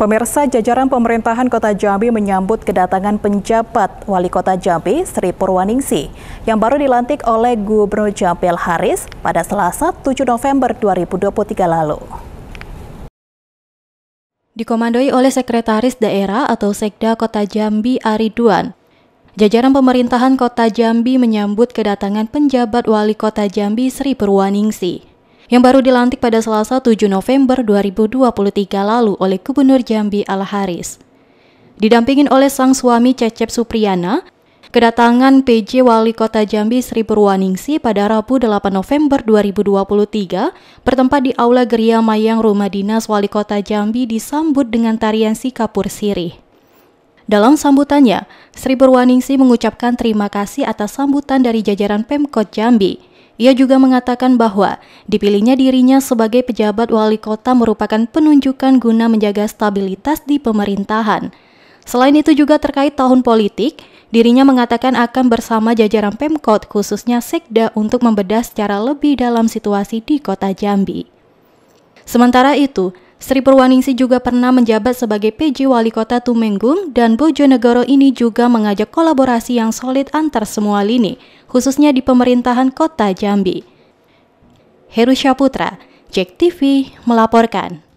Pemirsa jajaran pemerintahan Kota Jambi menyambut kedatangan penjabat Wali Kota Jambi Sri Purwaningsi yang baru dilantik oleh Gubernur Jambi Haris pada Selasa 7 November 2023 lalu. Dikomandoi oleh Sekretaris Daerah atau Sekda Kota Jambi Ariduan, jajaran pemerintahan Kota Jambi menyambut kedatangan penjabat Wali Kota Jambi Sri Purwaningsi yang baru dilantik pada Selasa 7 November 2023 lalu oleh Gubernur Jambi Al Haris. Didampingin oleh sang suami Cecep Supriyana, kedatangan PJ Wali Kota Jambi Sri Purwaningsi pada Rabu 8 November 2023 bertempat di Aula Geria Mayang Rumah Dinas Wali Kota Jambi disambut dengan tarian Sikapur Sirih. Dalam sambutannya, Sri Purwaningsi mengucapkan terima kasih atas sambutan dari jajaran Pemkot Jambi – ia juga mengatakan bahwa dipilihnya dirinya sebagai pejabat wali kota merupakan penunjukan guna menjaga stabilitas di pemerintahan. Selain itu juga terkait tahun politik, dirinya mengatakan akan bersama jajaran Pemkot khususnya Sekda untuk membedah secara lebih dalam situasi di kota Jambi. Sementara itu, Sri Purwaningsi juga pernah menjabat sebagai PJ Wali Kota Tumenggung dan Bojonegoro ini juga mengajak kolaborasi yang solid antar semua lini, khususnya di pemerintahan Kota Jambi. Heru Syaputra, Jek TV melaporkan.